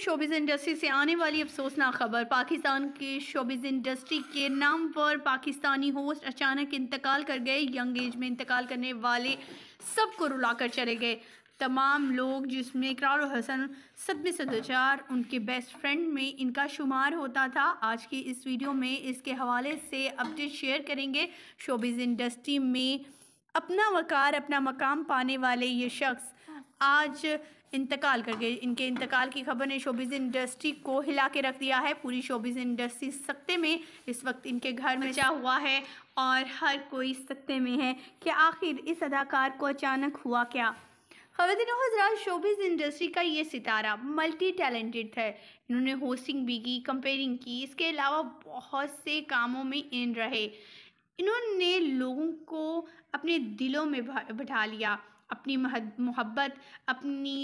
Showbiz industry से आने वाली अफसोसनाक खबर पाकिस्तान के शोबिज़ इंडस्ट्री के नाम पर पाकिस्तानी होस्ट अचानक इंतकाल कर गए यंग एज में इंतकाल करने वाले सबको रुलाकर चले गए तमाम लोग जिसमें इकरार हसन सदम सदाचार उनके बेस्ट फ्रेंड में इनका शुमार होता था आज की इस वीडियो में इसके हवाले से अपडेट शेयर करेंगे शोबिज़ इंडस्ट्री में अपना वकार अपना मकाम पाने वाले ये शख्स आज इंतकाल करके इनके इंतकाल की खबर ने शोबिज इंडस्ट्री को हिला के रख दिया है पूरी शोबिज इंडस्ट्री सकते में इस वक्त इनके घर में जा अच्छा। हुआ है और हर कोई सकते में है कि आखिर इस अदाकार को अचानक हुआ क्या खवतिन हज़रा शोबिज इंडस्ट्री का ये सितारा मल्टी टैलेंटेड है इन्होंने होस्टिंग भी की कंपेयरिंग की इसके अलावा बहुत से कामों में इन रहे इन्होंने लोगों को अपने दिलों में बैठा लिया अपनी मोहब्बत अपनी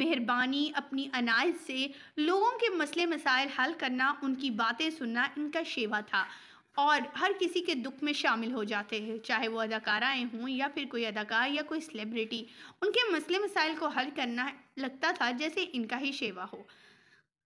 मेहरबानी अपनी अनाज से लोगों के मसले मसाइल हल करना उनकी बातें सुनना इनका शेवा था और हर किसी के दुख में शामिल हो जाते हैं चाहे वो अदाकाराएँ हों या फिर कोई अदाकार या कोई सेलिब्रिटी उनके मसले मसाइल को हल करना लगता था जैसे इनका ही शेवा हो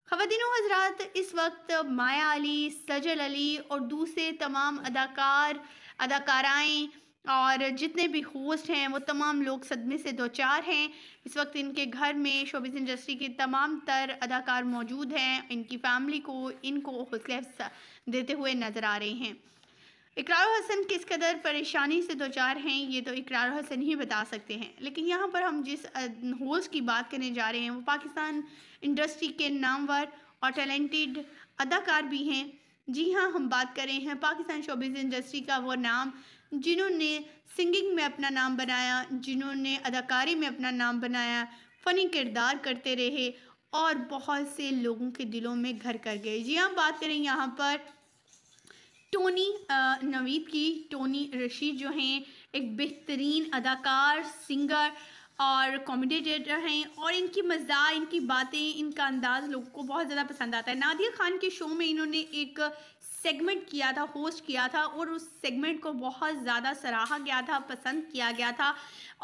खवतिन हजरात इस वक्त माया अली सजल अली और दूसरे तमाम अदाकार अदाकाराएँ और जितने भी होस्ट हैं वो तमाम लोग सदमे से दो चार हैं इस वक्त इनके घर में शोबिस इंडस्ट्री के तमाम तर अदाकार मौजूद हैं इनकी फैमिली को इनको हौसले देते हुए नज़र आ रहे हैं इकरार हसन किस कदर परेशानी से दो चार हैं ये तो इकरार हसन ही बता सकते हैं लेकिन यहाँ पर हम जिस होस्ट की बात करने जा रहे हैं वो पाकिस्तान इंडस्ट्री के नामवर और टैलेंटेड अदाकार भी हैं जी हाँ हम बात कर रहे हैं पाकिस्तान शोबिज इंडस्ट्री का वो नाम जिन्होंने सिंगिंग में अपना नाम बनाया जिन्होंने अदाकारी में अपना नाम बनाया फ़नी किरदार करते रहे और बहुत से लोगों के दिलों में घर कर गए जी हाँ बात करें यहाँ पर टोनी नवीद की टोनी रशीद जो हैं एक बेहतरीन अदाकार सिंगर और कॉमेडिटेटर हैं और इनकी मज़ा इनकी बातें इनका अंदाज़ लोगों को बहुत ज़्यादा पसंद आता है नादिया खान के शो में इन्होंने एक सेगमेंट किया था होस्ट किया था और उस सेगमेंट को बहुत ज़्यादा सराहा गया था पसंद किया गया था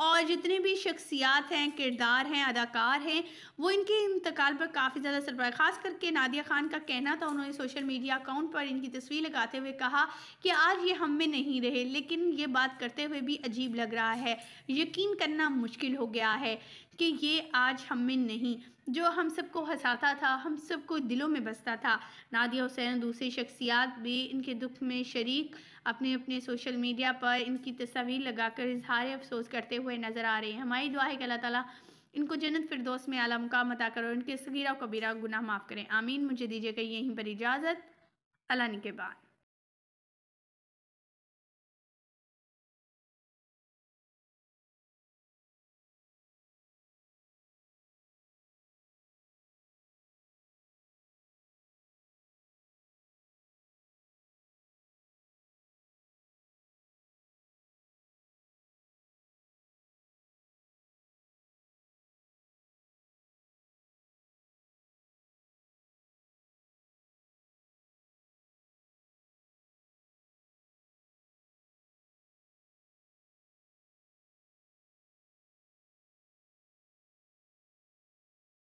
और जितने भी शख्सियात हैं किरदार हैं अदाकार हैं वो इनके इंतकाल पर काफ़ी ज़्यादा सरप्राइज ख़ास करके नादिया खान का कहना था उन्होंने सोशल मीडिया अकाउंट पर इनकी तस्वीर लगाते हुए कहा कि आज ये हम में नहीं रहे लेकिन ये बात करते हुए भी अजीब लग रहा है यकीन करना मुश्किल हो गया है कि ये आज हम में नहीं जो हम सबको हंसाता था हम सबको दिलों में बसता था नादिया हुसैन दूसरी शख्सियात भी इनके दुख में शरीक अपने अपने सोशल मीडिया पर इनकी तस्वीर लगाकर इजहार अफसोस करते हुए नज़र आ रहे हैं हमारी दुआ है कि अल्लाह ताला इनको जन्नत फिरदोस में आला मुकाम अता करो इनके सगीरा कबीरा गुनाह माफ़ करें आमीन मुझे दीजिएगा यहीं पर इजाज़त अला के बाद